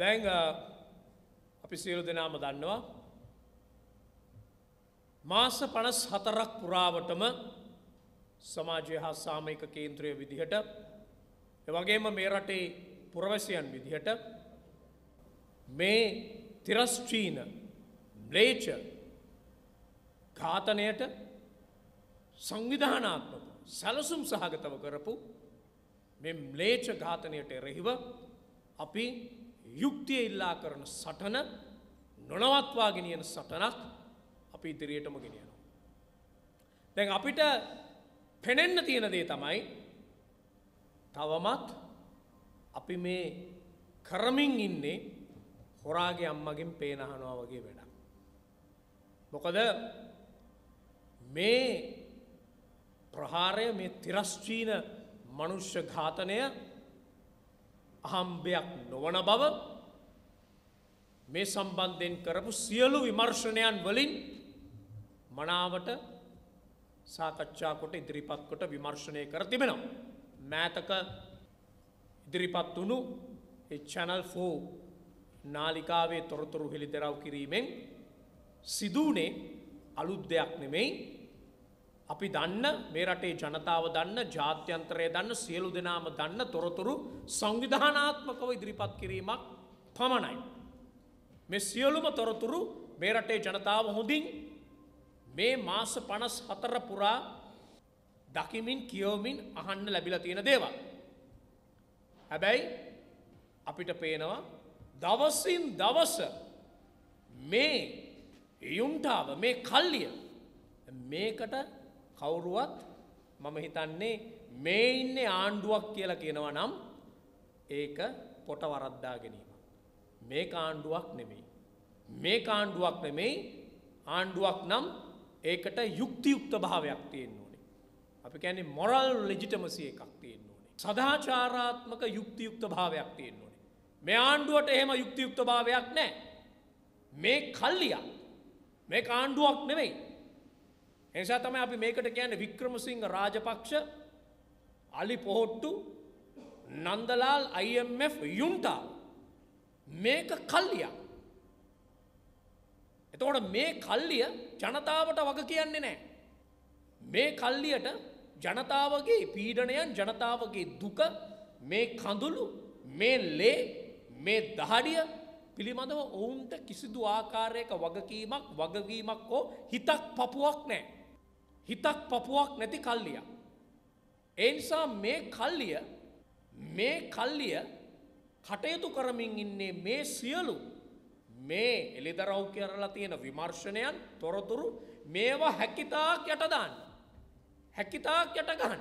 දැන් අපි සියලු දෙනාම දන්නවා. මාස පනස් හතරක් පුරාවටම සමාජය හා සාමයික කේන්ත්‍රය විදිහට එවගේම මේ රටේ පුරවැසියන් විදිහට මේ තිරස්ට්‍රීන ම්ලේච ඝාතනයට සංවිධානාත්මක සැලසුම් සහගතව කරපු මේ ම්ලේච ඝාතනයට එරෙහිව අපි යුක්තිය ඉල්ලා කරන සටන නොනවත්වා ගෙනියන සටනක් අපි ඉදිරියටම ගෙනියනවා. දැන් අපිට පෙනෙන්න තියෙන දේ තමයි තවමත් අපි මේ කරමින් ඉන්නේ හොරාගේ අම්මගෙන් පේනහනවා වගේ වැඩක්. මොකද මේ ප්‍රහාරය මේ තිරස්්චීන මනුෂ්‍ය ඝාතනය අහම්භයක් නොවන බව මේ සම්බන්ධයෙන් කරපු සියලු විමර්ශණයන් වලින් මනාවට සාකච්ඡාකොට ඉදිරිපත්කොට විමර්ශණය කර තිබෙනවා. මෑතක ඉදිරිපත් වුණු චැනල් ෆෝ නාලිකාවේ තොරතුරු හෙළිදරව් කිරීමෙන් සිදුවනේ අලුත් දෙයක් නෙමෙයි අපි දන්න මේ රටේ ජනතාව දන්න ජාත්‍යන්තරය දන්න සියලු දෙනාම දන්න තොරතුරු සංවිධානාත්මකව ඉදිරිපත් කිරීමක් පමණයි. මෙ සියලුම තොරතුරු මේ රටේ ජනතාව හොඳින් මේ මාස පනස් හතර පුරා දකිමින් කියෝමින් අහන්න ලැබිල තියෙන දේවල්. හැබැයි අපිට පේනවා දවසින් දවස මේ යුන්ටාව මේ කල්ලිය මේකට කවුරුවත් මම හිතන්නේ මේ ඉන්නේ ආණ්ඩුවක් කියලා කියනවා නම් ඒක පොට වරද්දා ගැනීම. මේ කාණ්ඩුවක් නෙමෙයි. මේ කාණ්ඩුවක් නෙමෙයි ආණ්ඩුවක් නම් ඒකට යුක්තියුක්ත භාවයක් තියෙන්න ඕනේ. අපි කියන්නේ මොරල් ලෙජිටමසි එකක් තියෙන්න ඕනේ. සදාචාරාත්මක යුක්තියුක්ත භාවයක් තියෙන්න ඕනේ. මේ ආණ්ඩුවට එහෙම යුක්තියුක්ත භාවයක් නැහැ. මේ කල්ලියක්. මේ කාණ්ඩුවක් නෙමෙයි. එනිසා තමයි අපි මේකට කියන්නේ වික්‍රමසිංහ රාජපක්ෂ අලි පොහොට්ටු නන්දලාල් IMF යුන්ටා මේක කල්ලිය. එතකොට මේ කල්ලිය ජනතාවට වග කියන්නේ නෑ. මේ කල්ලියට ජනතාවගේ පීඩනයන් ජනතාවගේ දුක මේ කඳුළු මේ ලේ මේ දහඩිය පිළිබඳව ඔවුන්ට කිසිදු ආකාරයක වගකීමක් වගවීමක් හෝ හිතක් පපුුවක් නෑ. හිතක් පපුවක් නැති කල්ලිය. ඒ නිසා මේ කල්ලිය මේ කල්ලිය කටයුතු කරමින් ඉන්නේ මේ සියලු මේ එළිදරව් කරලා තියෙන විමර්ශනයන් තොරතුරු මේවා හැකිතාක් යටදාන්න. හැකිතාක් යටගහන්න.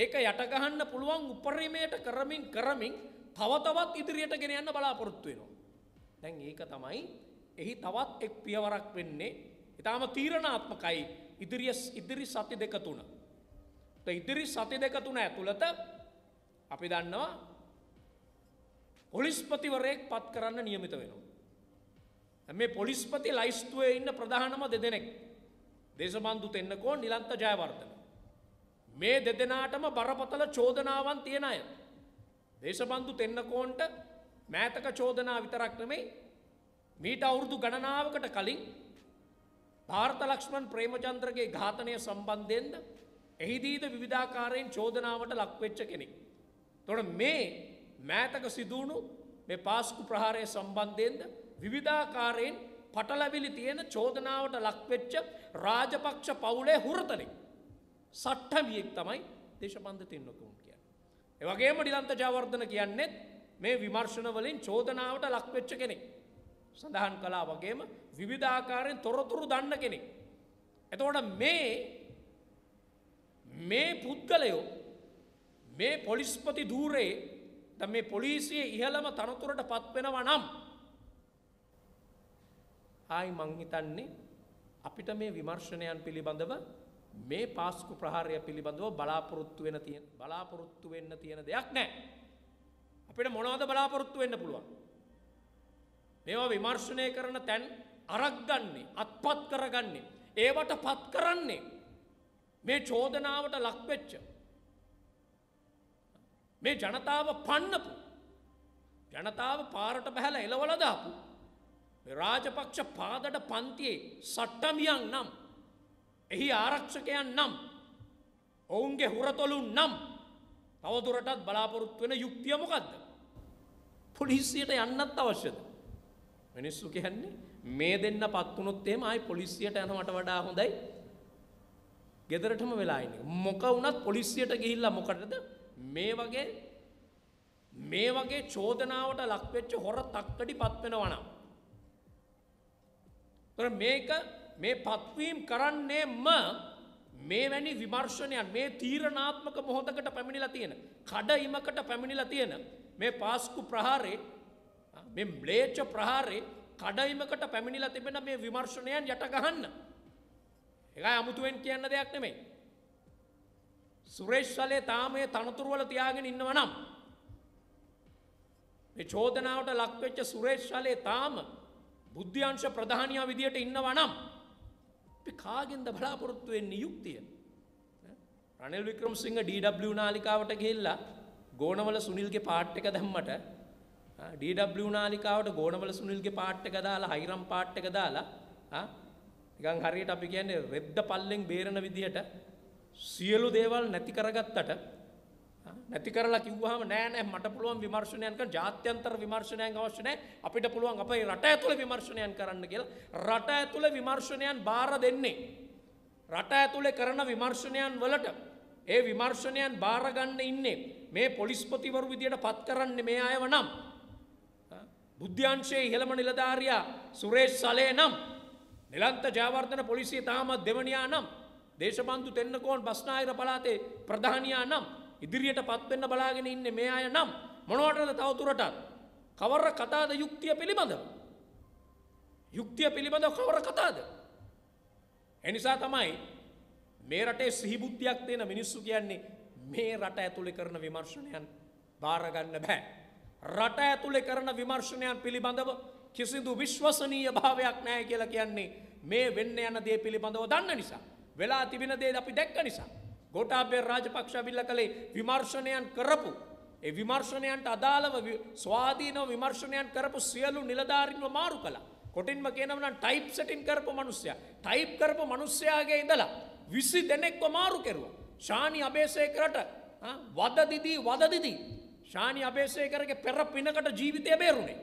ඒක යටගහන්න පුළුවන් උපරිමයට කරමින් කරමින් තව තවත් ඉදිරියට ගෙන යන්න බලාපොරොත්තු වෙනවා. දැන් ඒක තමයි එහි තවත් එක් පියවරක් වෙන්නේ. ඊටාම තීරණාත්මකයි ඉදිරිය ඉදිරි සති දෙක තුන. ඉදිරි සති දෙක තුන ඇතුළත අපි දන්නවා පොලිස්පතිවරයෙක් පත් කරන්න නියමිත වෙනවා. මේ පොලිස්පති ලයිස්තුවේ ඉන්න ප්‍රධානම දෙදෙනෙක් දේශබන්දු එන්නකෝ නිලන්ත ජයවර්ධන. මේ දෙදෙනාටම බරපතල චෝදනාවන් තියෙන අය. දේශබන්දු එන්නකෝන්ට මෑතක චෝදනා විතරක්නමේ මීට අවුරුදු ගණනාවකට කලින් ಭಾರತ ಲಕ್ಷ್ಮಣ್ ಪ್ರೇಮಚಂದ್ರಗೆ ಘಾತನය සම්බන්ධයෙන්ද එහිදීද විවිධාකාරයෙන් චෝදනාවට ලක්වෙච්ච කෙනෙක්. තොට මේ මෑතක සිදුවුණු මේ පාස්කු ප්‍රහාරය සම්බන්ධයෙන්ද විවිධාකාරයෙන් පටලවිලි තියෙන චෝදනාවට ලක්වෙච්ච රාජපක්ෂ පවුලේ හුරතනෙක්. සට්ටමියෙක් තමයි දේශබන්ධ තින්නකුම් කිය. එවගේම ඩිලන්ත ජාවර්ධන කියන්නෙත් මේ විමර්ශණවලින් චෝදනාවට ලක්වෙච්ච කෙනෙක්. සඳහන් කලා වගේම විවිධාකාරයෙන් තොරතුරු දන්න කෙනෙක්. එතකොට මේ මේ පුද්ගලයෝ මේ පොලිස්පති දූරේ ද මේ පොලිසිය ඉහළම තනතුරට පත්වෙනව නම් ආයි මංහිතන්නේ අපිට මේ විමර්ශණයන් පිළිබඳව මේ පාස්කු ප්‍රහාරය පිළිබඳව බලාපොරොත්තු වෙන තියෙන බලාපොරොත්තු වෙන්න තියෙන දෙයක් නෑ. අපිට මොනවද බලාපොරොත්තු වෙන්න පුළුවන්. මේවා විමර්ශණය කරන තැන් අරක්ගන්නේ අත්පත් කරගන්නේ. ඒවට පත් කරන්නේ. මේ චෝදනාවට ලක්වෙච්ච. මේ ජනතාව පන්නපු. ජනතාව පාරට බැහැල එලවලදාපු. රාජපක්ෂ පාදට පන්තියේ සට්ටමියන් නම්. එහි ආරක්ෂකයන් නම්. ඔවුන්ගේ හුරතොලුන් නම් තවදුරටත් බලාපොරොත්තු වෙන යුක්තිය මොකක්ද. පොලිසියට යන්නත් අවශ්‍යද. මිනිස්සු කියන්නේ මේ දෙන්න පත් වුණොත් එහෙම ආයි පොලිසියට යනවට වඩා හොඳයි. ගෙදරටම වෙලා ඉන්නේ. මොක වුණත් පොලිසියට ගිහිල්ලා මොකටද? මේ වගේ මේ වගේ චෝදනාවට ලක් වෙච්ච හොර තක්කඩි පත් වෙනවා නම්. ඒතර මේක මේ පත්වීම් කරන්නේම මේවැනි විමර්ශනයන් මේ තීරණාත්මක මොහොතකට පැමිණිලා තියෙන කඩයිමකට පැමිණිලා තියෙන මේ පාස්කු ප්‍රහාරේ මේ ම්ලේච්ච ප්‍රහාරේ කඩයිමකට පැමිණිලා තිබෙන මේ විමර්ශණයන් යටගහන්න. එකයි අමුතුවෙන් කියන්න දෙයක් නෙමේ. සුරේශ්වලේ තාමය තනතුරුවල තියාගෙන ඉන්නව නම්. මේ චෝදනාවට ලක්වෙච්ච සුරේශ්වලේ තාම බුද්ධ්‍යංශ ප්‍රධානයා විදියට ඉන්නව නම්. අපි කාගෙන්ද බලාපොරොත්තුවෙන් නියුක්තිය. රනිල් වික්‍රම් සිංහ ඩW නාලිකාවට ගෙල්ලා ගෝනවල සුනිල්ගේ පාට් එක දැම්මට DW නාලිකාවට ගෝණවල සුනිල්ගේ පාට් එක දාලා හයිරම් පාට් එක දාලා නිකන් හරියට අපි කියන්නේ රෙද්ද පල්ලෙන් බේරන විදිහට සියලු දේවල් නැති කරගත්තට නැති කරලා කිව්වහම නෑ නෑ මට පුළුවන් විමර්ශනයන් කරන්න ජාත්‍යන්තර විමර්ශනයන් අවශ්‍ය නෑ අපිට පුළුවන් අපේ රට ඇතුළේ විමර්ශනයන් කරන්න කියලා රට ඇතුළේ විමර්ශනයන් බාර දෙන්නේ රට ඇතුළේ කරන විමර්ශනයන් වලට ඒ විමර්ශනයන් බාර ගන්න ඉන්නේ මේ පොලිස්පතිවරු විදියට පත් කරන්නේ මේ අයව නම් බුද්ධ්‍යංශයේ ඉහළම නිලධාරයා සුරේෂ් සලේ නම් නිලන්ත ජයවර්ධන පොලිසිය තාමත් දෙවනියා නම් දේශබන්දු තෙන්නකෝන් බස්නාහිර පළාතේ ප්‍රධානියා නම් ඉදිරියට පත්වෙන්න බලාගෙන ඉන්නේ මේ අය නම් මොනවටද තවතුරටත් කවර කතාද යුක්තිය පිළිබඳව යුක්තිය පිළිබඳව කවර කතාද එනිසා තමයි මේ රටේ සිහිබුද්ධියක් තියෙන මිනිස්සු කියන්නේ මේ රට ඇතුලේ කරන විමර්ශනයන් බාරගන්න බෑ රට ඇතුළෙ කරන විමර්ශනයන් පිළිබඳව කිසිදු විශ්වසනීය භාවයක් නෑ කියලා කියන්නේ මේ වෙන්න යන දේ පිළිබඳව දන්න නිසා. වෙලා තිබෙන දේ අපි දැක්ක නිසා. ගෝටාබේ රාජපක්ෂවිල්ල කළේ විමර්ශනයන් කරපු. ඒ විමර්ශනයන්ට අදාළව ස්වාධීනව විමර්ශනයන් කරපු සියලු නිලධාරින්ව මාරු කළ. කොටින්ම කියනවන ටයිප් සටින් කරපු මනුස්්‍යය. ටයිප් කරපු මනුස්්‍යයාගේ ඉදලා. විසි දෙනෙක්ව මාරු කෙරුව. ශානි අභේසය කරට වදදිදී වදදිදී. ශානි අභේසය කරගේ පෙර පිනකට ජීවිතය බේරුණේ.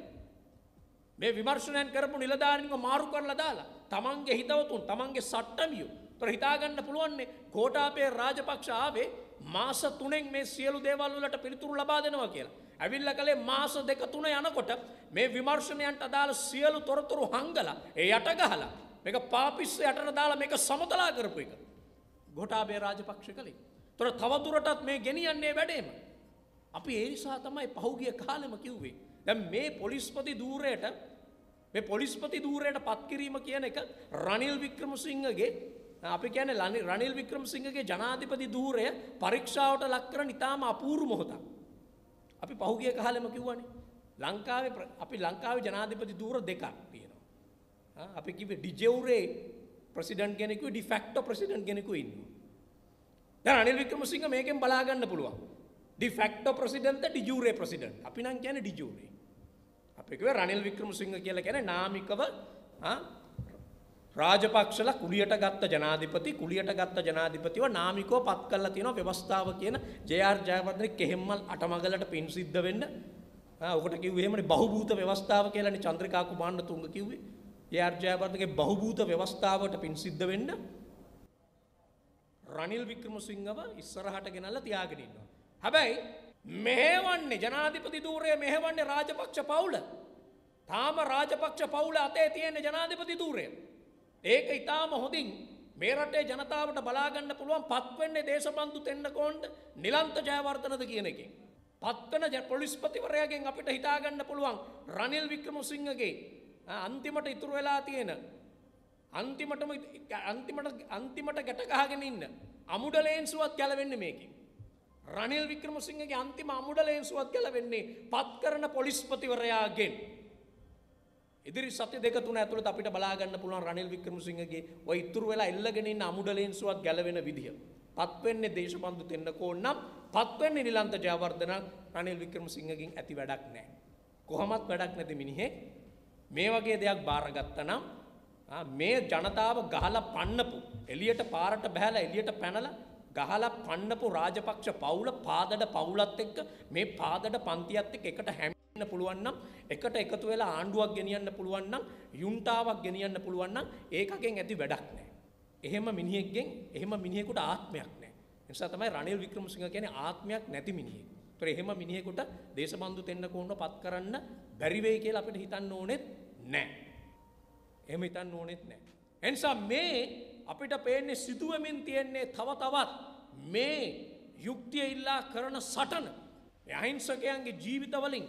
මේ විමර්ශණයන් කරපු නිලධාරීන්ව මාරු කරලා දාලා තමන්ගේ හිතවතුන් තමන්ගේ සට්ටමියෝ තොර හිතාගන්න පුළුවන්නේ ගෝඨාපේ රාජපක්ෂ ආවේ මාස 3න් මේ සියලු දේවල් වලට පිළිතුරු ලබා දෙනවා කියලා. ඇවිල්ලා කලේ මාස දෙක තුන යනකොට මේ විමර්ශනයන්ට අදාළ සියලු තොරතුරු හංගලා ඒ යට ගහලා මේක පාපිස්ස යටට දාලා මේක සමතලා කරපු එක. ගෝඨාපේ රාජපක්ෂ කලේ. තොර තවදුරටත් මේ ගෙනියන්නේ වැඩේම අපි ඒ නිසා තමයි පහුගිය කාලෙම කිව්වේ. දැන් මේ පොලිස්පති ධූරයට මේ පොලිස්පති ධූරයට පත් කිරීම කියන එක රනිල් වික්‍රමසිංහගේ අපි කියන්නේ රනිල් වික්‍රමසිංහගේ ජනාධිපති ධූරය පරීක්ෂාවට ලක් කරන ඉතාම අපූර්ව මොහොතක්. අපි පහුගිය කාලෙම කිව්වනේ. ලංකාවේ අපි ලංකාවේ ජනාධිපති ධූර දෙකක් තියෙනවා. අපි කිව්වේ ඩිජෙවුරේ ප්‍රෙසිඩන්ට් කෙනෙකුයි ඩිෆැක්ටෝ ප්‍රෙසිඩන්ට් කෙනෙකුයි ඉන්නවා. දැන් රනිල් වික්‍රමසිංහ මේකෙන් බලා ගන්න පුළුවන්. ඩිෆෙක්ටෝ ප්‍රසිඩන්ත ඩිජූරේ ප්‍රසිඩන්් අපි නම් කියන ඩිජූරේ අපිකව රනිල් වික්‍රම සිංහ කියල කැන නාමිකව රාජපක්ෂල කුලියට ගත්ත ජනාධිපති කුලියට ගත්ත ජනාධිපතිව නාමිකෝ පත් කල්ල තියෙන ව්‍යවස්ථාව කියන ජයාර් ජයවර්ධන කෙහෙම්මල් අටමගලට පින් සිද්ධ වෙන්න ඔකට කිව්වේමට බහුභූත ව්‍යවස්ථාව කියලන චන්ද්‍රකාකු බාණ්ඩ තුන්ග කිව්වේ ජයාර් ජයවර්ධගේ බහුභූත ව්‍යවස්ථාවට පින් සිද්ධ වෙන්න රනිල් වික්‍රම සිංහව ඉස්සරහට ගෙනල්ල තියාගෙනන්නවා හැබැයි මෙහෙවන්නේ ජනාධිපති ධූරය මෙහෙවන්නේ රාජපක්ෂ පවුල. තාම රාජපක්ෂ පවුල අතේ තියෙන ජනාධිපති ධූරය. ඒක ඉතාම හොඳින් මේ රටේ ජනතාවට බලාගන්න පුළුවන් පත්වෙන්නේ දේශබන්දු තෙන්නකෝන්ට නිලන්ත ජයවර්ධනද කියන එකෙන්. පත්වන පොලිස්පතිවරයගෙන් අපිට හිතාගන්න පුළුවන් රනිල් වික්‍රමසිංහගේ අන්තිමට ඉතුරු වෙලා තියෙන අන්තිමටම අන්තිමට අන්තිමට ගැටගහගෙන ඉන්න අමුඩලේන්සුවත් ගැලවෙන්න මේකින්. රනිල් වික්‍රමසිංහගේ අන්තිම අමුඩ ලේන්සුවත් ගැලවෙන්නේ පත් කරන පොලිස්පතිවරයාගෙන්. ඉදිරි සති දෙක තුන ඇතුළත අපිට බලා ගන්න පුළුවන් රනිල් වික්‍රමසිංහගේ ওই ඉතුරු වෙලා එල්ලගෙන ඉන්න අමුඩ ලේන්සුවත් ගැලවෙන විදිය. පත් වෙන්නේ දේශබන්දු තෙන්නකෝන් නම් පත් වෙන්නේ නිලන්ත ජයවර්ධන රනිල් වික්‍රමසිංහගෙන් ඇති වැඩක් නැහැ. කොහොමත් වැඩක් නැති මිනිහෙක් මේ වගේ දෙයක් බාරගත්තා නම් මේ ජනතාව ගහලා පන්නපු එළියට පාරට බහැලා එළියට පැනලා ගහලා පන්නපු රාජපක්ෂ පවුල පාදඩ පවුලත් එක්ක මේ පාදඩ පන්තියත් එක්ක එකට හැමෙන්න පුළුවන් නම් එකට එකතු වෙලා ආණ්ඩුවක් ගෙනියන්න පුළුවන් නම් යුන්ටාවක් ගෙනියන්න පුළුවන් නම් ඒකකින් ඇති වැඩක් නැහැ. එහෙම මිනිහෙක්ගෙන් එහෙම මිනිහෙකුට ආත්මයක් නැහැ. ඒ නිසා තමයි රනිල් වික්‍රමසිංහ කියන්නේ ආත්මයක් නැති මිනිහෙක්. ඒතර එහෙම මිනිහෙකුට දේශබන්දු තෙන්නකෝන්ව පත් කරන්න බැරි වෙයි කියලා අපිට හිතන්න ඕනෙත් නැහැ. එහෙම හිතන්න ඕනෙත් නැහැ. එනිසා මේ අපිට පේන්නේ සිදුවමින් තියෙන්නේ තව තවත් මේ යුක්තිය ඉල්ලා කරන සටන අහිංසකයන්ගේ ජීවිතවලින්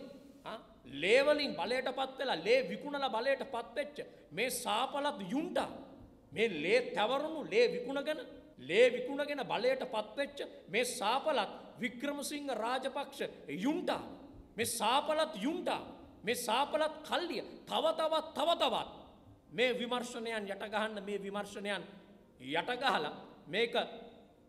ලේවලින් බලයට පත් වෙලා ලේ විකුණල බලයට පත්වෙච්ච මේ සාපලත් යුන්ට මේ ලේ තැවරුණු ලේ විකුණගෙන ලේ විකුණගෙන බලයට පත්වෙච්ච මේ සාපලත් වික්‍රමසිංහ රාජපක්ෂ යුන්ට මේ සාපලත් යුන්ට මේ සාපලත් කල්ලිය තව තවත් තව තවත් මේ විමර්ශනයන් යටගහන්න මේ විමර්ශනයන් යටගහල මේක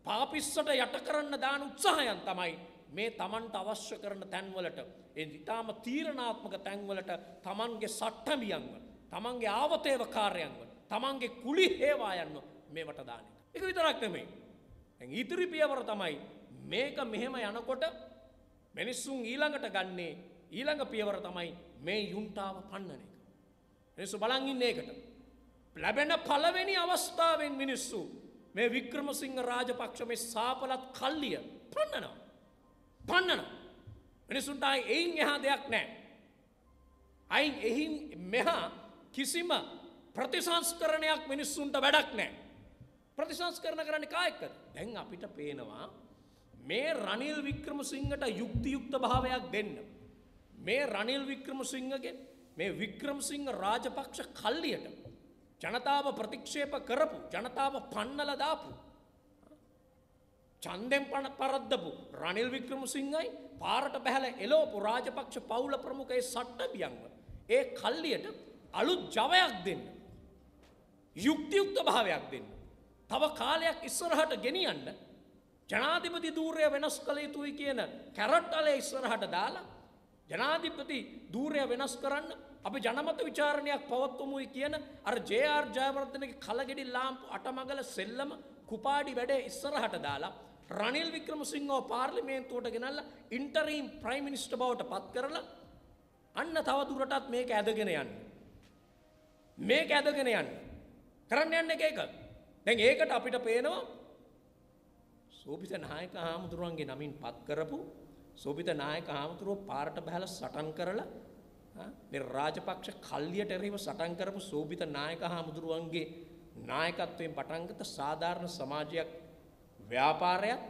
පාපිස්සට යට කරන්න දාන උත්සාහයන් තමයි මේ තමන්ට අවශ්‍ය කරන තැන්වලට එ ඉතාම තීරණාත්මක තැන්වලට තමන්ගේ සට්ටමියන්ව තමන්ගේ ආවතේව කාරයන්ව තමන්ගේ කුලි හේවායන්න මේවට දාන එක. එක විතරක් නෙමෙයි. ඉතිරි පියවර තමයි මේක මෙහෙම යනකොට මිනිස්සුන් ඊළඟට ගන්නේ ඊළඟ පියවර තමයි මේ යුන්ටාව පන්නන එක. මිනිස්සු බලන් ඉන්නේ ඒකට. ලැබෙන පළවෙනි අවස්ථාවෙන් මිනිස්සු මේ වික්‍රමසිංහ රාජපක්ෂ මේ සාපලත් කල්ලිය පන්නනවා. පන්නන මිනිසුන්ටයි එයින් එහා දෙයක් නෑ. අයින් එහි මෙහා කිසිම ප්‍රතිසංස්කරණයක් මිනිස්සුන්ට වැඩක් නෑ. ප්‍රතිසංස්කරණ කරන්න කායක්ක දැන් අපිට පේනවා මේ රනිල් වික්‍රමසිංහට යුක්තියුක්ත භාවයක් දෙන්න. මේ රනිල් වික්‍රමසිංහගෙන් මේ වික්‍රමසිංහ රාජපක්ෂ කල්ලියට ජනතාව ප්‍රතික්ෂේප කරපු ජනතාව පන්නල දාපු චන්දෙන් පණ පරද්දපු රනිල් වික්‍රමසිංහයි පාරට බැහැල එලෝපු රාජපක්ෂ පවුල ප්‍රමුඛයේ සට්ටබියන්ව ඒ කල්ලියට අලුත් ජවයක් දෙන්න යුක්තියුක්ත භාවයක් දෙන්න තව කාලයක් ඉස්සරහට ගෙනියන්න ජනාධිපති ධූරය වෙනස් කළ යුතුයි කියන කැරට්ටලය ඉස්සරහට දාලා ජනාධිපති ධූරය වෙනස් කරන්න අපි ජනමත විචාරණයක් පවත්වමුයි කියන අර ජයාර් ජයවර්ධනගේ කලගෙඩි ලාම්පු අටමගල සෙල්ලම කුපාඩි වැඩේ ඉස්සරහට දාලා රනිල් වික්‍රමසිංහෝ පාර්ලිමේන්තුවට ගෙනල්ල ඉන්ටරීම් ප්‍රයිමිනිස්ට බවට පත් කරලා අන්න තවදුරටත් මේක ඇදගෙන යන්න. මේක ඇදගෙන යන්න. කරන්න යන්න එක එක. දැන් ඒකට අපිට පේනවා සෝපිත නායක හාමුදුරුවන්ගේ නමින් පත් කරපු සෝපිත නායක හාමුදුරුවෝ පාරට බැහැලා සටන් කරලා මේ රාජපක්ෂ කල්ලියට එරෙහිව සටන් කරපු සෝබිත නායක හාමුදුරුවන්ගේ නායකත්වයෙන් පටන්ගත සාධාරණ සමාජයක් ව්‍යාපාරයක්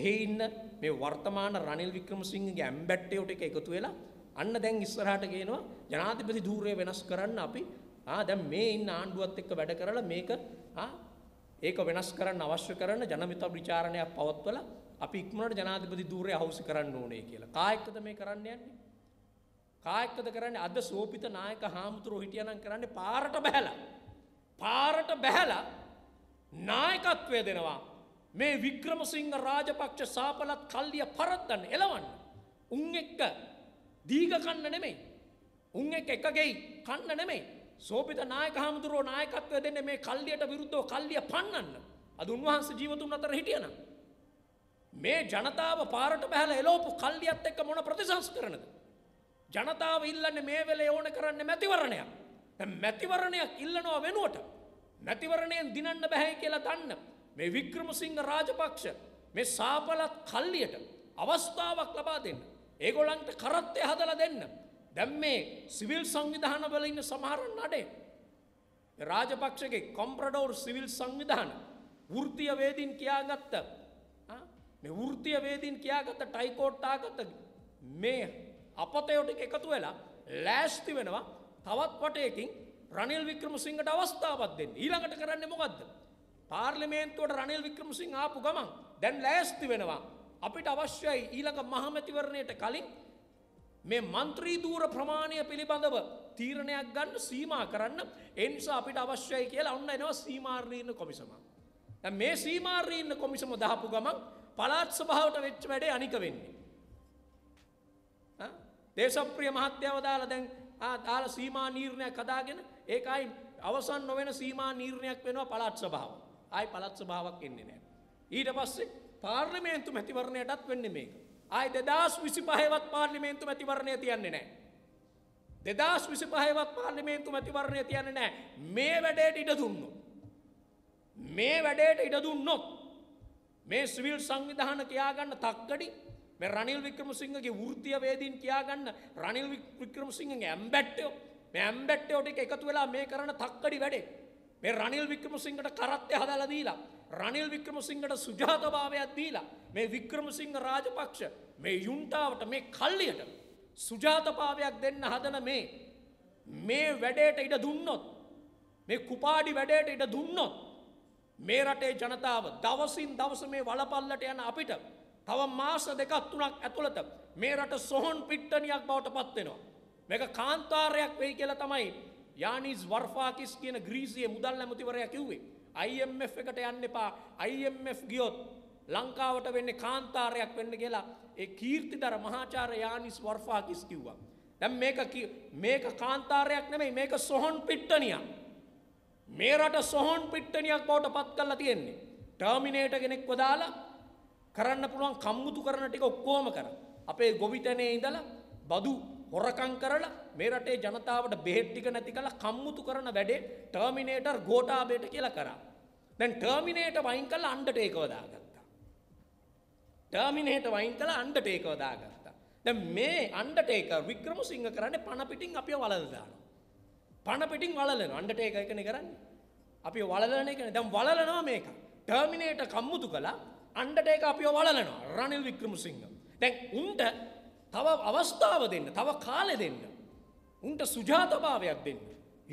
එහි ඉන්න මේ වර්තමාන රනිල් වික්‍රමසිංහගේ ඇම්බැට්ටේට එක එකතු වෙලා අන්න දැන් ඉස්සරහට ගේනවා ජනාධිපති ධූරය වෙනස් කරන්න අපි ආ දැන් මේ ඉන්න ආණ්ඩුවත් එක්ක වැඩ කරලා මේක ආ ඒක වෙනස් කරන්න අවශ්‍ය කරන ජනමිත විචාරණයක් පවත්වලා අපි ඉක්මනට ජනාධිපති ධූරය අහුසි කරන්න ඕනේ කියලා. කායකද මේ කරන්න යන්නේ? කායක්කද කරන්නේ අද සෝපිත නායක හාමුදුරුව හිටියනම් කරන්නේ පාරට බැහැලා. පාරට බැහැලා නායකත්වය දෙනවා. මේ වික්‍රමසිංහ රාජපක්ෂ සාපලත් කල්ලිය පරත්තන්න එලවන්න. උන් එක්ක දීග කන්න නෙමෙයි. උන් එක් එකගෙයි කන්න නෙමෙයි. සෝපිත නායක හාමුදුරුව නායකත්වය දෙන්නේ මේ කල්ලියට විරුද්ධව කල්ලිය පන්නන්න. අද උන්වහන්සේ ජීවතුන් අතර හිටියනම්. මේ ජනතාව පාරට බැහැලා එලෝපු කල්ලියත් එක්ක මොන ප්‍රතිසංස්කරණද? ජනතාව ඉල්ලන්නේ මේ වෙලේ ඕන කරන්න මැතිවරණයක්. දැන් මැතිවරණයක් ඉල්ලනවා වෙනුවට මැතිවරණයෙන් දිනන්න බෑ කියලා දන්න මේ වික්‍රමසිංහ රාජපක්ෂ මේ සාපලත් කල්ලියට අවස්ථාවක් ලබා දෙන්න. ඒගොල්ලන්ට කරත්තය හදලා දෙන්න. දැන් මේ සිවිල් සංවිධානවල ඉන්න සමහර නඩේ රාජපක්ෂගේ කොම්ප්‍රඩෝර් සිවිල් සංවිධාන වෘත්තීය වේදීන් කියාගත්ත මේ වෘත්තීය වේදීන් කියාගත්ත ටයිකෝට්ටාගත්ත මේ අපතයෝටික එකතු වෙලා ලෑස්ති වෙනවා තවත් වටයකින් රනිල් වික්‍රම සිංහට අවස්ථාවත් දෙන්න ඊළඟට කරන්න මොකක්ද. පාර්ලිමේන්තුවට රනිල් වික්‍රම සිංහ ආපු ගමන් දැන් ලෑස්ති වෙනවා. අපිට අවශ්‍යයි ඊළඟ මහමැතිවරණයට කලින් මේ මන්ත්‍රී දූර ප්‍රමාණය පිළිබඳව තීරණයක් ගන්න සීමා කරන්න එනිසා අපිට අවශ්‍යයි කියලා ඔන්න එනවා සීමාර්ණීන්න කොමිසම. මේ සීමාර්ණීන්න කොමිසම දහපු ගමන් පලාත් සභාවට වෙච්ච වැඩේ අනික වෙන්නේ. දේශප්‍රිය මහත්‍යාව දාලා දැන් දාල සීමා නීර්ණයක් කදාගෙන ඒකයි අවසන් නොවෙන සීමා නීර්ණයක් වෙනවා පළාත් සභාව. ආයි පළාත් සභාවක් එන්නේ නැහැ. ඊට පස්සේ පාර්ලිමේන්තු මැතිවරණයටත් වෙන්නේ මේක. ආයි 2025වත් පාර්ලිමේන්තු මැතිවරණය තියන්නේ නැහැ. 2025වත් පාර්ලිමේන්තු මැතිවරණය තියන්නේ නැහැ. මේ වැඩේට ඉඩ දුන්නොත්. මේ වැඩේට ඉඩ දුන්නොත් මේ සිවිල් සංවිධාන කියාගන්න තක්කඩි මේ රනිල් වික්‍රමසිංහගේ වෘතියවේදීන් කියාගන්න රනිල් වික්‍රමසිංහගේ ඇම්බැට්ටයෝ මේ ඇම්බැට්ටයෝට එකතු වෙලා මේ කරන තක්කඩි වැඩේ. මේ රනිල් වික්‍රමසිංහට කරත්තය හදලා දීලා රනිල් වික්‍රමසිංහට සුජාතභාවයක් දීලා මේ වික්‍රමසිංහ රාජපක්ෂ මේ යුන්ටාවට මේ කල්ලියට සුජාතභාවයක් දෙන්න හදන මේ මේ වැඩේට ඉඩ දුන්නොත් මේ කුපාඩි වැඩේට ඉඩ දුන්නොත් මේ රටේ ජනතාව දවසින් දවස මේ වලපල්ලට යන අපිට තව මාස දෙකක් තුනක් ඇතුළත මේ රට සොහොන් පිට්ටනියක් බවට පත්වෙනවා. මේක කාන්තාරයක් වෙයි කියලා තමයි යානිස් වර්ෆාකිස් කියන ග්‍රීසිය මුදල් නැමතිවරය කිව්වේ. IMF එකට යන්න එපා IMF ගියොත් ලංකාවට වෙන්නේ කාන්තාරයක් වෙන්න කියලා ඒ කීර්තිදර මහාචාර්ය යානිස් වර්ෆාකිස් කිව්වා. දැන් මේක මේක කාන්තාරයක් නෙමෙයි මේක සොහොන් පිට්ටනියක්. මේ රට සොහොන් පිට්ටනියක් බවට පත් කරලා තියෙන්නේ. ටර්මිනේටර් කෙනෙක්ව දාලා කරන්න පුළුවන් කම්මුතු කරන ටික ඔක්කොම කර. අපේ ගොවිටනේ ඉඳලා බදු හොරකං කරලා මේ රටේ ජනතාවට බෙහෙත් ටික නැති කළා කම්මුතු කරන වැඩේ ටර්මිනේටර් ගෝඨාභයට කියලා කරා. දැන් ටර්මිනේටර් වයින් කළා අන්ඩර්ටේකව දාගත්තා. ටර්මිනේටර් වයින් කළා අන්ඩර්ටේකව දාගත්තා. දැන් මේ අන්ඩර්ටේකර් වික්‍රමසිංහ කරන්නේ පණ පිටින් අපිව වලල දානවා. පණ පිටින් වලලනවා අන්ඩර්ටේකර් එකනේ කරන්නේ. අපි වලලන එකනේ. දැන් වලලනවා මේක. ටර්මිනේටර් කම්මුතු කළා අන්ඩටේක අපිෝ වලනවා රනිල් වික්‍රමසිංහ. දැන් උන්ට තව අවස්ථාව දෙන්න තව කාලෙ දෙන්න. උන්ට සුජාතභාවයක් දෙන්න.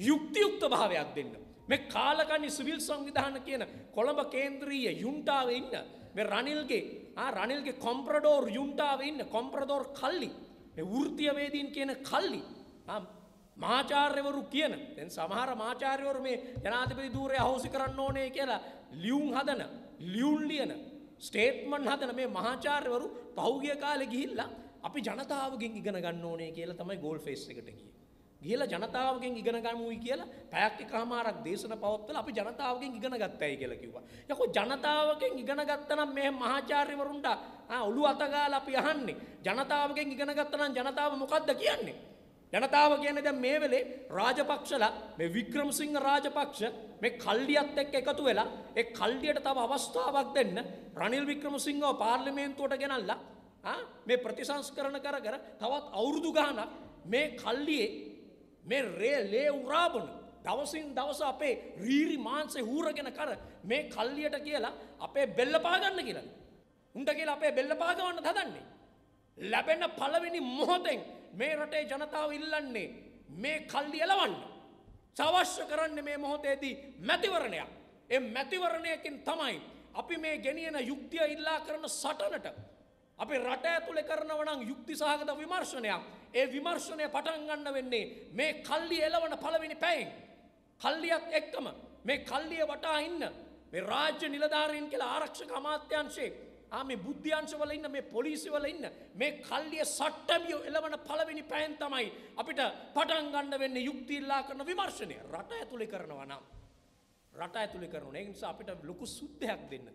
යුක්තියුක්ත භාවයක් දෙන්න. මේ කාලකනි සිවිල් සංවිධාන කියන කොළඹ කේන්ද්‍රීය යුන්ටාව ඉන්න මේ රනිල්ගේ රනිල්ගේ කොම්ප්‍රඩෝර් යුන්ටාව ඉන්න කොම්ප්‍රදෝර් කල්ලි වෘතියවේදීන් කියන කල්ලි මාචාර්යවරු කියන තැන් සමහර මාචාර්යවරු මේ ජනාතිපති දූරය හෝසි කරන්න ඕනේ කියලා ලියුම් හදන ලියුන් ලියන ස්ටේට්මන් හදන මේ මහාචාර්යවරු පහුගිය කාලේ ගිහිල්ලා අපි ජනතාවගෙන් ඉගෙන ගන්න ඕනේ කියලා තමයි ගෝල් ෆේස් එකට ගියේ. ගිහිල්ලා ජනතාවගෙන් ඉගෙන ගමුයි කියලා පැයක් එකමාරක් දේශන පවත්වලා අපි ජනතාවගෙන් ඉගෙන ගත්තයි කියලා කිව්වා. යකෝ ජනතාවගෙන් ඉගෙන ගත්තනම් මේ මහාචාර්යවරුන්ට ආ ඔළුව අතගාලා අපි අහන්නේ. ජනතාවගෙන් ඉගෙන ගත්තනම් ජනතාව මොකද්ද කියන්නේ? ජනතාව කියන දැන් මේ වෙලේ රාජපක්ෂලා මේ වික්‍රමසිංහ රාජපක්ෂ මේ කල්ලියත් එක්ක එකතු වෙලා ඒ කල්ලියට තව අවස්ථාවක් දෙන්න රනිල් වික්‍රමසිංහව පාර්ලිමේන්තුවට ගෙනල්ලා ආ මේ ප්‍රතිසංස්කරණ කර කර තවත් අවුරුදු ගාණක් මේ කල්ලියේ මේ රේ ලේ උරාබන දවසින් දවස අපේ රීරි මාංශේ හූරගෙන කර මේ කල්ලියට කියලා අපේ බෙල්ල පාගන්න කියලා. උන්ට කියලා අපේ බෙල්ල පාගවන්න හදන්නේ. ලැබෙන පළවෙනි මොහොතෙන් මේ රටේ ජනතාව ඉල්ලන්නේ මේ කල්ලි එලවන්න. සවශ්‍ය කරන්න මේ මොහොතේදී මැතිවරණයක්. එ මැතිවරණයකින් තමයි අපි මේ ගෙනියන යුක්තිය ඉල්ලා කරන සටනට. අපි රට ඇතුළෙ කරනවනං යුක්ති සහගත විමර්ශනයක් ඒ විමර්ශනය පටන්ගන්න වෙන්නේ මේ කල්ලි එලවන පළවෙනි පැයින්. කල්ලියත් එක්කම මේ කල්ලිය වටා ඉන්න මේ රාජ්‍ය නිලධාරීන් කියලා ආරක්ෂක අමාත්‍යංශේ ආ මේ බුද්ධ්‍යංශ වල ඉන්න මේ පොලිසි වල ඉන්න මේ කල්ලිය සට්ටමියෝ එළවන පළවෙනි පෑන් තමයි අපිට පටන් ගන්න වෙන්නේ යුක්තිල්ලා කරන විමර්ශනය රට ඇතුලේ කරනවා නම් රට ඇතුලේ කරනවා ඒ නිසා අපිට ලොකු සුද්ධයක් දෙන්න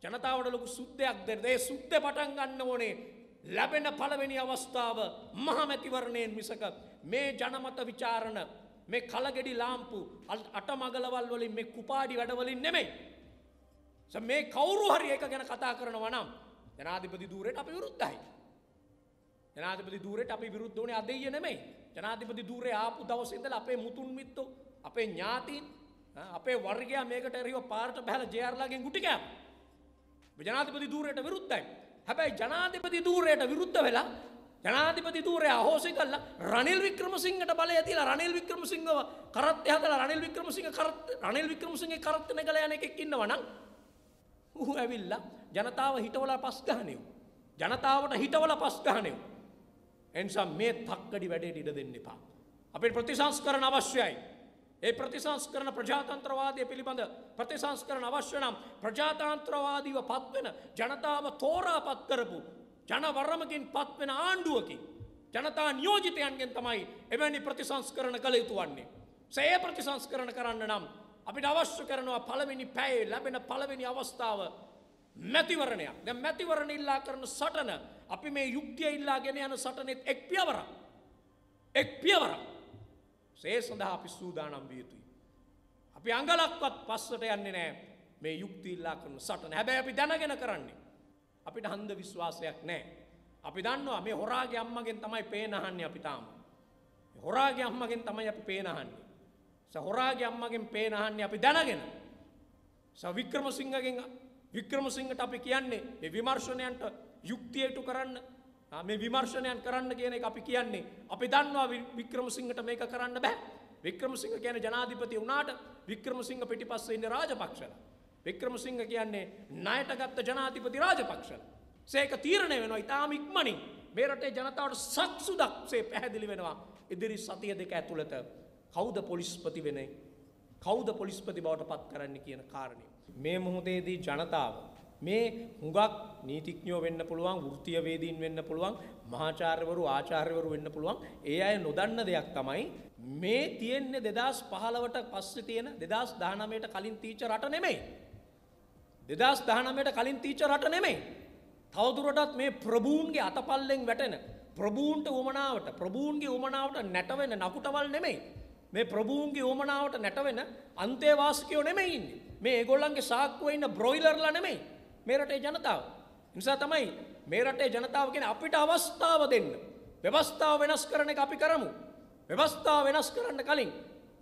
තියෙනවා ජනතාවට ලොකු සුද්ධයක් දෙන්න ඒ සුද්ධ පටන් ගන්න ඕනේ ලැබෙන පළවෙනි අවස්ථාව මහමැතිවරණයෙන් මිසක මේ ජනමත ਵਿਚාරණ මේ කලගෙඩි ලාම්පු අටමගලවල් වලින් මේ කුපාඩි වැඩවලින් නෙමෙයි මේ කවුරු හරි ඒක ගැන කතා කරනවා නම් ජනාධිපති ධූරයට අපි විරුද්ධයි. ජනාධිපති ධූරයට අපි විරුද්ධ වුණේ අදෙය නෙමෙයි. ජනාධිපති ධූරේ ආපු දවසේ ඉඳලා අපේ මුතුන් මිත්තෝ, අපේ ඥාතීන්, අපේ වර්ගයා මේකට එරිව පාරට බහලා ජේఆర్ලාගෙන් ගුටි කෑවා. ජනාධිපති ධූරයට විරුද්ධයි. හැබැයි ජනාධිපති ධූරයට විරුද්ධ වෙලා ජනාධිපති ධූරය අහෝසි කළා රනිල් වික්‍රමසිංහට බලය තියලා රනිල් වික්‍රමසිංහව කරත් හදලා රනිල් වික්‍රමසිංහ කරත් රනිල් වික්‍රමසිංහගේ කරත් නැගලා යන එකෙක් ඉන්නවා නම් ඌ ඇවිල්ලා ජනතාව හිටවලා පස් ගහනෙව්. ජනතාවට හිටවලා පස් ගහනෙව්. එනිසා මේ තක්කඩි වැඩේට ඉඩ දෙන්න එපා. අපිට ප්‍රතිසංස්කරණ අවශ්‍යයි. ඒ ප්‍රතිසංස්කරණ ප්‍රජාතන්ත්‍රවාදය පිළිබඳ ප්‍රතිසංස්කරණ අවශ්‍ය නම් ප්‍රජාතන්ත්‍රවාදීව පත්වෙන ජනතාව තෝරාපත් කරපු ජනවරමකින් පත්වෙන ආණ්ඩුවකි. ජනතා නියෝජිතයන්ගෙන් තමයි එවැනි ප්‍රතිසංස්කරණ කළ යුතු වන්නේ. සය ප්‍රතිසංස්කරණ කරන්න නම් අපිට අවශ්‍ය කරනවා පළවෙනි පැයේ ලැබෙන පළවෙනි අවස්ථාව මැතිවරණයක්. දැන් මැතිවරණ ඉල්ලා කරන සටන අපි මේ යුක්තිය ඉල්ලාගෙන යන සටනෙත් එක් පියවරක්. එක් පියවරක්. ඒ සඳහා අපි සූදානම් විය යුතුයි. අපි අඟලක්වත් පස්සට යන්නේ නැහැ මේ යුක්ති ඉල්ලා කරන සටන. හැබැයි අපි දැනගෙන කරන්නේ. අපිට හන්ද විශ්වාසයක් නැහැ. අපි දන්නවා මේ හොරාගේ අම්මගෙන් තමයි පේනහන්නේ අපි තාම. හොරාගේ අම්මගෙන් තමයි අපි පේනහන්නේ. සහොරාගේ අම්මගෙන් පේනහන්නේ අපි දැනගෙන. සවික්‍රම සිංහගෙන් වික්‍රම සිංහට අපි කියන්නේ ඒ විමර්ශණයන්ට යුක්තියටු කරන්න මේ විමර්ශණයන් කරන්න කියන එක අපි කියන්නේ. අපි දන්නවා වික්‍රම සිංහට මේක කරන්න බෑ. වික්‍රම සිංහ කියන ජනාධිපති වුණාට වික්‍රම සිංහ පිටිපස්සේ ඉන්න රාජපක්ෂල. වික්‍රම සිංහ කියන්නේ ණයට ගත්ත ජනාධිපති රාජපක්ෂල. සේක තීරණය වෙනවා ඉතාම ඉක්මනින්. මේ රටේ ජනතාවට සක්සුදක්සේ පැහැදිලි වෙනවා. ඉදිරි සතිය දෙක ඇතුළත කෞද පොලිස්පති වෙනේ කෞද පොලිස්පති බවට පත් කරන්න කියන කාරණය. මේ මුහොදේදී ජනතාව. මේ හුඟක් නීතිඥෝ වෙන්න පුළුවන් ෘතියවේදීන් වෙන්න පුළුවන් මහාචාර්යවරු ආචාර්යවරු වෙන්න පුළුවන් ඒ අය නොදන්න දෙයක් තමයි මේ තියෙන්නේ දෙදස් පහලවට පස්සේ තියෙන දෙදස් දානමයට කලින් තීච රට නෙමෙයි. දෙදස් දානමයට කලින් තීච රට නෙමෙයි. තවදුරටත් මේ ප්‍රභූන්ගේ අතපල්ලෙන් වැටෙන ප්‍රභූන්ට උමනාවට ප්‍රභූන්ගේ උමනාවට නැටවෙන නකුටවල් නෙමෙයි. මේ ප්‍රභූන්ගේ ඕමනාවට නැටවෙන අන්තේවාසිකයෝ නෙමෙයි ඉන්නේ. මේ ඒගොල්ලන්ගේ සාක්කුවේ ඉන්න බ්‍රොයිලර්ලා නෙමෙයි. මේ රටේ ජනතාව. නිසා තමයි මේ රටේ ජනතාව කියන්නේ අපිට අවස්ථාව දෙන්න. ව්‍යවස්ථාව වෙනස් කරන එක අපි කරමු. ව්‍යවස්ථාව වෙනස් කරන්න කලින්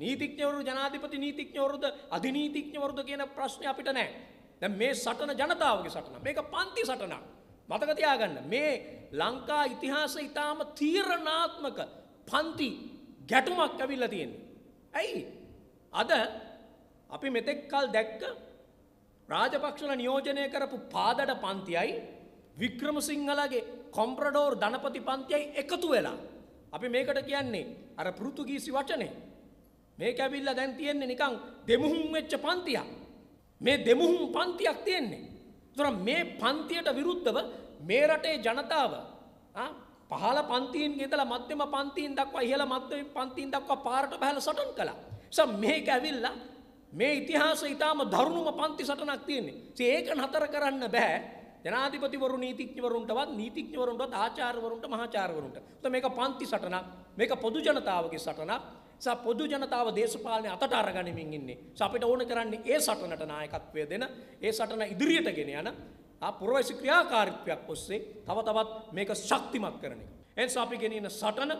නීතිඥවරු ජනාධිපති නීතිඥවරුද අධිනීතිඥවරුද කියන ප්‍රශ්නේ අපිට නැහැ. දැන් මේ සටන ජනතාවගේ සටන. මේක පන්ති සටනක්. මතක තියාගන්න. මේ ලංකා ඉතිහාසය ඊටාම තීරණාත්මක පන්ති ගැටුමක් ඇවිල්ල තියෙන්නේ. ඇයි අද අපි මෙතෙක්කල් දැක්ක රාජපක්ෂල නියෝජනය කරපු පාදට පන්තියයි වික්‍රම සිංහලගේ කොම්ප්‍රඩෝර් ධනපති පන්තියයි එකතු වෙලා. අපි මේකට කියන්නේ අර පෘතුගීසි වචනේ. මේ ඇවිල්ල දැන් තියෙන්නේ නිකං දෙමුහුම් වෙච්ච පන්තියක්. මේ දෙමුහුම් පන්තියක් තියෙන්නේ. තුර මේ පන්තියට විරුද්ධව මේ රටේ ජනතාව පහල පන්තිීන් ගෙදල මධ්‍යම පන්තිීන් දක්වා ඉහල මධ්‍යම පන්තිීන් දක්වා පාරට බැහල සටන් කළ ස මේක ඇවිල්ලා මේ ඉතිහාස ඉතාම දරුණුම පන්ති සටනක් තියන්නේ ඒක නතර කරන්න බෑ ජනාධිපතිවරු නීතිඥවරුන්ටවත් නීතිඥවරුන්ටත් ආචාර්වරුන්ට මහාචාර්වරුන්ට ත මේක පන්ති සටනක් මේක පොදු ජනතාවගේ සටනක් ස පොදු ජනතාව දේශපාලනය අතට අරගනිමින් ඉන්නේ අපිට ඕන කරන්නේ ඒ සටනට නායකත්වය දෙන ඒ සටන ඉදිරියට ගෙන යන ආ පුරවැසි ක්‍රියාකාරීත්වයක් ඔස්සේ තව තවත් මේක ශක්තිමත් කරන එක. එනිසා අපි ගෙනින සටන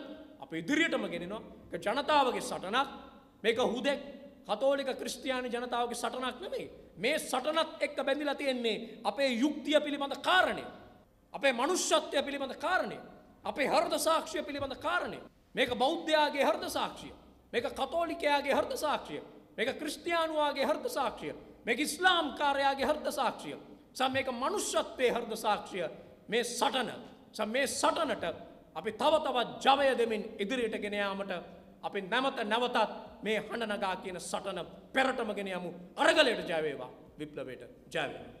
අපි ඉදිරියටම ගෙනිනවා. ඒක ජනතාවගේ සටනක්. මේක හුදෙක් කතෝලික ක්‍රිස්තියානි ජනතාවගේ සටනක් නෙමෙයි. මේ සටනත් එක්ක බැඳිලා තියෙන්නේ අපේ යුක්තිය පිළිබඳ කාරණය. අපේ මනුෂ්‍යත්වය පිළිබඳ කාරණය. අපේ හෘද සාක්ෂිය පිළිබඳ කාරණය. මේක බෞද්ධයාගේ හෘද සාක්ෂිය. මේක කතෝලිකයාගේ හෘද සාක්ෂිය. මේක ක්‍රිස්තියානුවාගේ හෘද සාක්ෂිය. මේක ඉස්ලාම්කාරයාගේ හෘද සාක්ෂිය. සමඒක මනුෂ්‍යත්වය හරද සාක්ෂය මේ සටන සමේ සටනට අපි තව තවත් ජවය දෙමින් ඉදිරියට ගෙනයාමට අපි නැමත නැවතත් මේ හඬනගා කියන සටන පෙරටමගෙන යමු අරගලයට ජයවේවා විප්ලවයට ජයවේවා.